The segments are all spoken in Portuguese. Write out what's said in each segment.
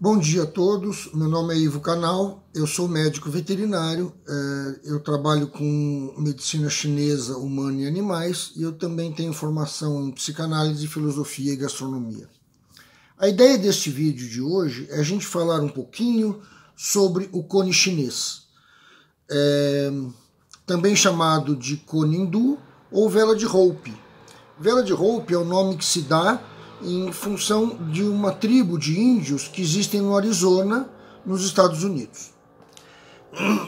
Bom dia a todos, meu nome é Ivo Canal, eu sou médico veterinário, é, eu trabalho com medicina chinesa, humana e animais e eu também tenho formação em psicanálise, filosofia e gastronomia. A ideia deste vídeo de hoje é a gente falar um pouquinho sobre o cone chinês, é, também chamado de cone hindu ou vela de roupe. Vela de roupe é o nome que se dá em função de uma tribo de índios que existem no Arizona, nos Estados Unidos.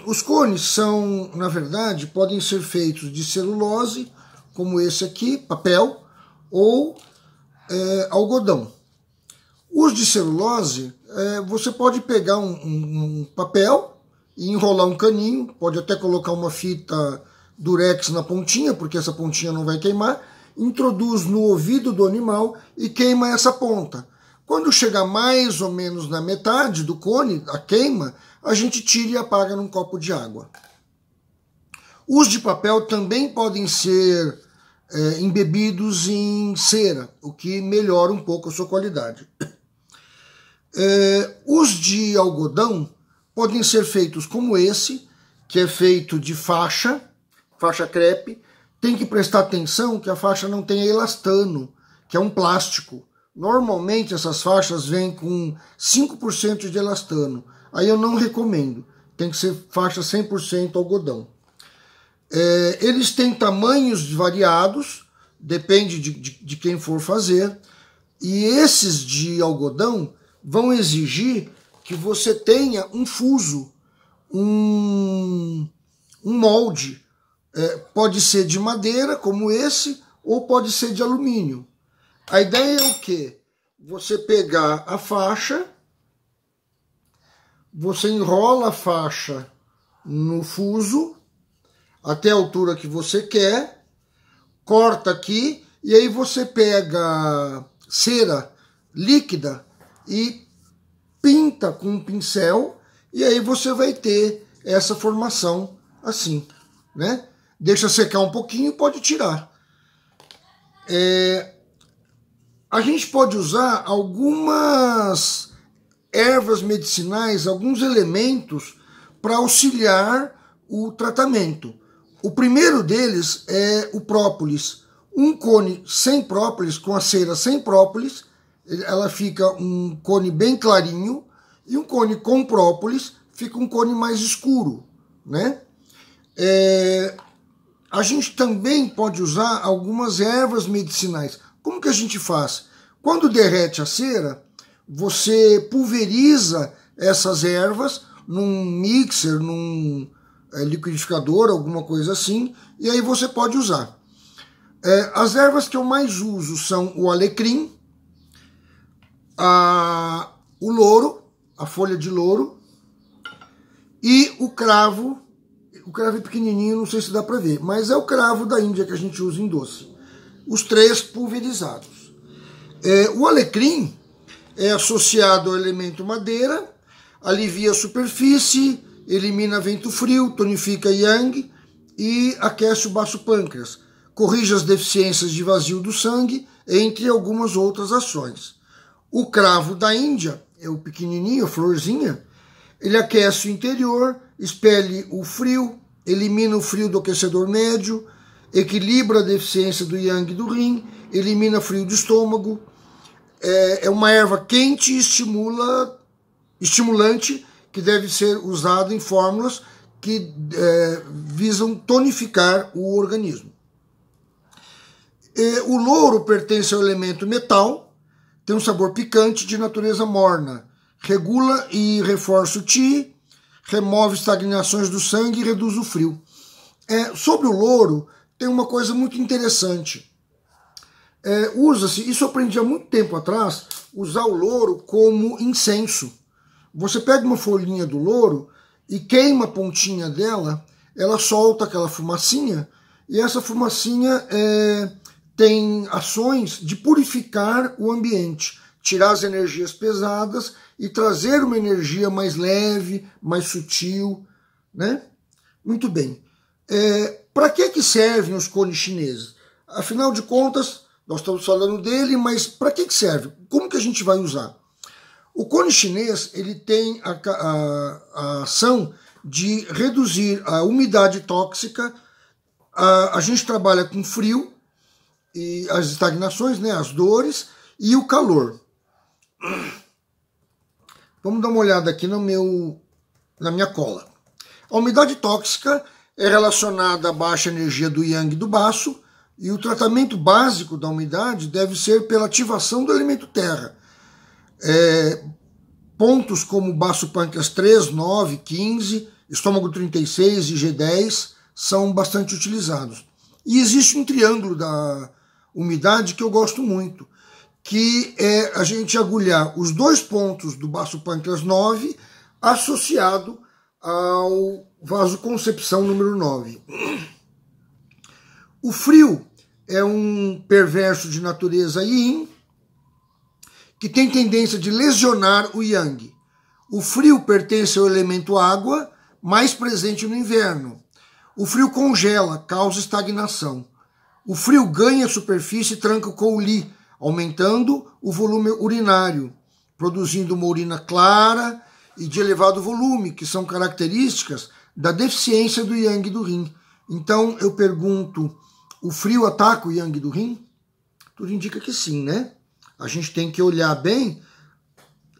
Os cones são, na verdade, podem ser feitos de celulose, como esse aqui, papel, ou é, algodão. Os de celulose, é, você pode pegar um, um, um papel e enrolar um caninho, pode até colocar uma fita durex na pontinha, porque essa pontinha não vai queimar, introduz no ouvido do animal e queima essa ponta. Quando chega mais ou menos na metade do cone, a queima, a gente tira e apaga num copo de água. Os de papel também podem ser é, embebidos em cera, o que melhora um pouco a sua qualidade. É, os de algodão podem ser feitos como esse, que é feito de faixa, faixa crepe, tem que prestar atenção que a faixa não tenha elastano, que é um plástico. Normalmente essas faixas vêm com 5% de elastano. Aí eu não recomendo. Tem que ser faixa 100% algodão. É, eles têm tamanhos variados, depende de, de, de quem for fazer. E esses de algodão vão exigir que você tenha um fuso, um, um molde é, pode ser de madeira, como esse, ou pode ser de alumínio. A ideia é o quê? Você pegar a faixa, você enrola a faixa no fuso até a altura que você quer, corta aqui e aí você pega cera líquida e pinta com um pincel e aí você vai ter essa formação assim, né? deixa secar um pouquinho e pode tirar. É, a gente pode usar algumas ervas medicinais, alguns elementos para auxiliar o tratamento. O primeiro deles é o própolis. Um cone sem própolis, com a cera sem própolis, ela fica um cone bem clarinho, e um cone com própolis fica um cone mais escuro, né? É, a gente também pode usar algumas ervas medicinais. Como que a gente faz? Quando derrete a cera, você pulveriza essas ervas num mixer, num eh, liquidificador, alguma coisa assim, e aí você pode usar. Eh, as ervas que eu mais uso são o alecrim, a, o louro, a folha de louro, e o cravo o cravo é pequenininho, não sei se dá para ver, mas é o cravo da Índia que a gente usa em doce. Os três pulverizados. É, o alecrim é associado ao elemento madeira, alivia a superfície, elimina vento frio, tonifica yang e aquece o baço pâncreas, corrige as deficiências de vazio do sangue, entre algumas outras ações. O cravo da Índia é o pequenininho, a florzinha, ele aquece o interior, expele o frio, elimina o frio do aquecedor médio, equilibra a deficiência do yang do rim, elimina frio do estômago. É, é, uma erva quente e estimula, estimulante que deve ser usada em fórmulas que é, visam tonificar o organismo. É, o louro pertence ao elemento metal, tem um sabor picante de natureza morna regula e reforça o ti, remove estagnações do sangue e reduz o frio. É, sobre o louro, tem uma coisa muito interessante. É, Usa-se, isso eu aprendi há muito tempo atrás, usar o louro como incenso. Você pega uma folhinha do louro e queima a pontinha dela, ela solta aquela fumacinha, e essa fumacinha é, tem ações de purificar o ambiente, tirar as energias pesadas e trazer uma energia mais leve, mais sutil, né? Muito bem. É, Para que, que servem os cones chineses? Afinal de contas, nós estamos falando dele, mas para que, que serve? Como que a gente vai usar? O cone chinês ele tem a, a, a ação de reduzir a umidade tóxica. A, a, gente trabalha com frio e as estagnações, né, as dores e o calor. Vamos dar uma olhada aqui no meu, na minha cola. A umidade tóxica é relacionada à baixa energia do yang do baço e o tratamento básico da umidade deve ser pela ativação do elemento terra. É, pontos como baço pâncreas 3, 9, 15, estômago 36 e G10 são bastante utilizados. E existe um triângulo da umidade que eu gosto muito, que é a gente agulhar os dois pontos do baço pâncreas 9 associado ao vaso concepção número 9. O frio é um perverso de natureza yin que tem tendência de lesionar o yang. O frio pertence ao elemento água, mais presente no inverno. O frio congela, causa estagnação. O frio ganha superfície e tranca o couli, aumentando o volume urinário, produzindo uma urina clara e de elevado volume, que são características da deficiência do yang do rim. Então eu pergunto: o frio ataca o yang do rim? Tudo indica que sim, né? A gente tem que olhar bem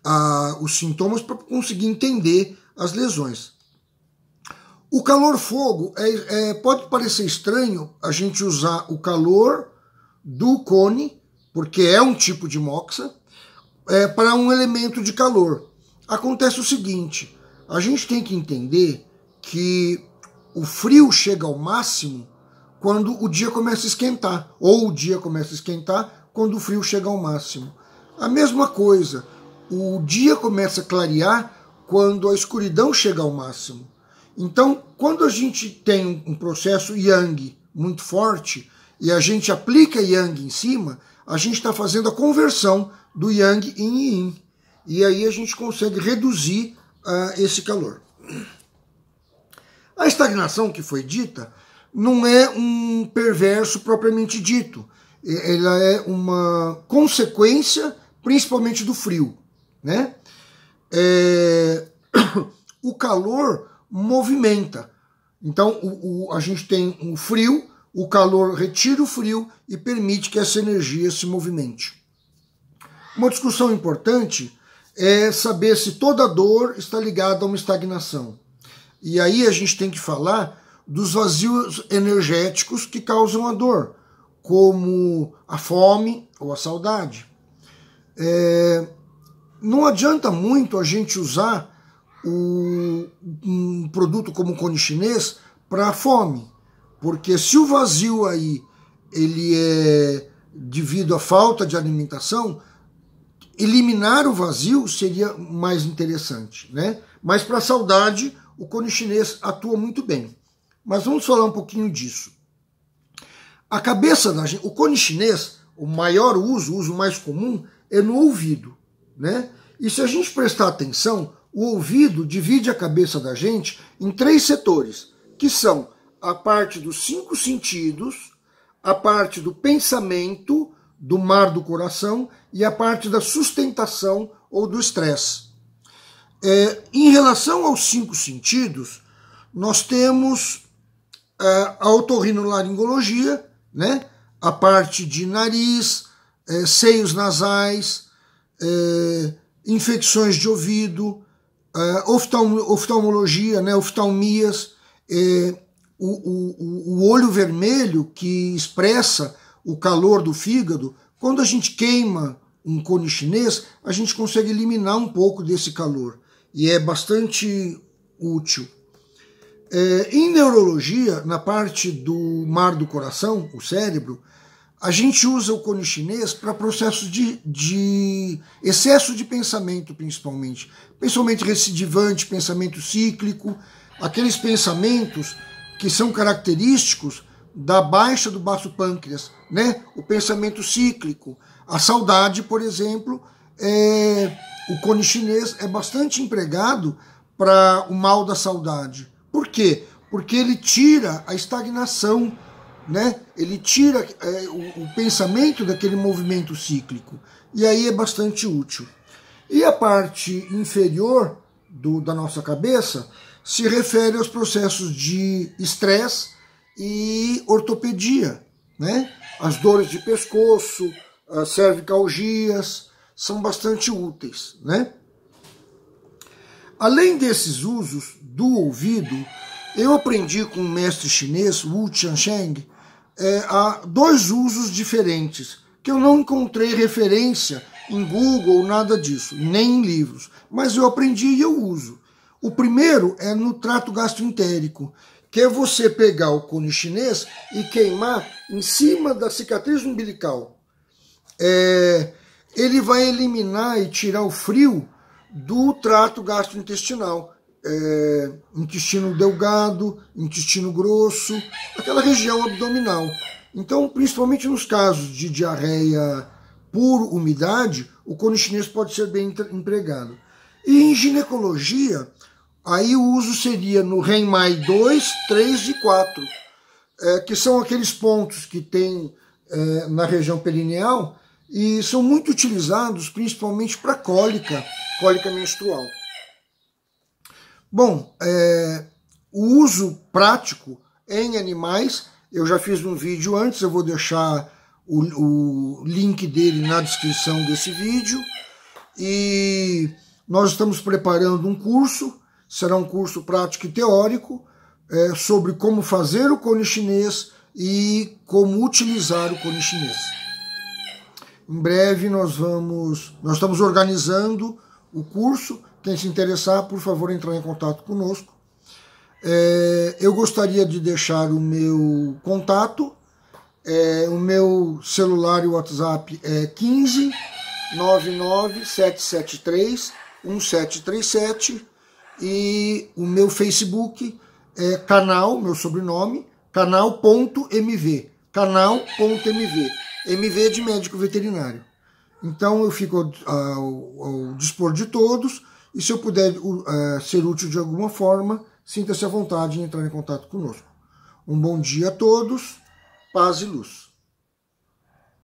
ah, os sintomas para conseguir entender as lesões. O calor-fogo é, é, pode parecer estranho a gente usar o calor do cone porque é um tipo de moxa, é, para um elemento de calor. Acontece o seguinte: a gente tem que entender que o frio chega ao máximo quando o dia começa a esquentar, ou o dia começa a esquentar quando o frio chega ao máximo. A mesma coisa, o dia começa a clarear quando a escuridão chega ao máximo. Então, quando a gente tem um processo yang muito forte, e a gente aplica yang em cima, a gente está fazendo a conversão do yang em yin. E aí a gente consegue reduzir uh, esse calor. A estagnação que foi dita não é um perverso propriamente dito. Ela é uma consequência, principalmente do frio. Né? É... O calor movimenta. Então o, o, a gente tem um frio o calor retira o frio e permite que essa energia se movimente. Uma discussão importante é saber se toda dor está ligada a uma estagnação. E aí a gente tem que falar dos vazios energéticos que causam a dor, como a fome ou a saudade. É, não adianta muito a gente usar o, um produto como o cone chinês para a fome. Porque se o vazio aí ele é devido à falta de alimentação, eliminar o vazio seria mais interessante, né? Mas para a saudade, o cone chinês atua muito bem. Mas vamos falar um pouquinho disso. A cabeça da gente, o cone chinês, o maior uso, o uso mais comum, é no ouvido, né? E se a gente prestar atenção, o ouvido divide a cabeça da gente em três setores, que são a parte dos cinco sentidos, a parte do pensamento, do mar do coração e a parte da sustentação ou do estresse. É, em relação aos cinco sentidos, nós temos a, é, a otorrinolaringologia, né? a parte de nariz, é, seios nasais, é, infecções de ouvido, é, oftalm, oftalmologia, né? oftalmias, é, o, o, o olho vermelho que expressa o calor do fígado, quando a gente queima um cone chinês, a gente consegue eliminar um pouco desse calor e é bastante útil. É, em neurologia, na parte do mar do coração, o cérebro, a gente usa o cone chinês para processos de, de, excesso de pensamento, principalmente. Pensamento recidivante, pensamento cíclico, aqueles pensamentos que são característicos da baixa do baço pâncreas, né? O pensamento cíclico, a saudade, por exemplo, é, o cone chinês é bastante empregado para o mal da saudade. Por quê? Porque ele tira a estagnação, né? Ele tira é, o, o pensamento daquele movimento cíclico e aí é bastante útil. E a parte inferior do, da nossa cabeça se refere aos processos de estresse e ortopedia, né? As dores de pescoço, as cervicalgias são bastante úteis, né? Além desses usos do ouvido, eu aprendi com o mestre chinês Wu Tiancheng é, há dois usos diferentes que eu não encontrei referência em Google, nada disso, nem em livros, mas eu aprendi e eu uso o primeiro é no trato gastroentérico, que é você pegar o cone chinês e queimar em cima da cicatriz umbilical. É, ele vai eliminar e tirar o frio do trato gastrointestinal. É, intestino delgado, intestino grosso, aquela região abdominal. Então, principalmente nos casos de diarreia por umidade, o cone chinês pode ser bem empregado. E em ginecologia, aí o uso seria no REMAI 2, 3 e 4, é, que são aqueles pontos que tem é, na região perineal e são muito utilizados principalmente para cólica, cólica menstrual. Bom, é, o uso prático em animais, eu já fiz um vídeo antes, eu vou deixar o, o link dele na descrição desse vídeo. E nós estamos preparando um curso, será um curso prático e teórico, é, sobre como fazer o cone chinês e como utilizar o cone chinês. Em breve nós vamos, nós estamos organizando o curso. Quem se interessar, por favor, entrar em contato conosco. É, eu gostaria de deixar o meu contato. É, o meu celular e o WhatsApp é 15 99773 1737 e o meu Facebook é canal, meu sobrenome, canal.mv, canal.mv, MV de médico veterinário. Então eu fico ao, ao, dispor de todos e se eu puder uh, ser útil de alguma forma, sinta-se à vontade em entrar em contato conosco. Um bom dia a todos, paz e luz.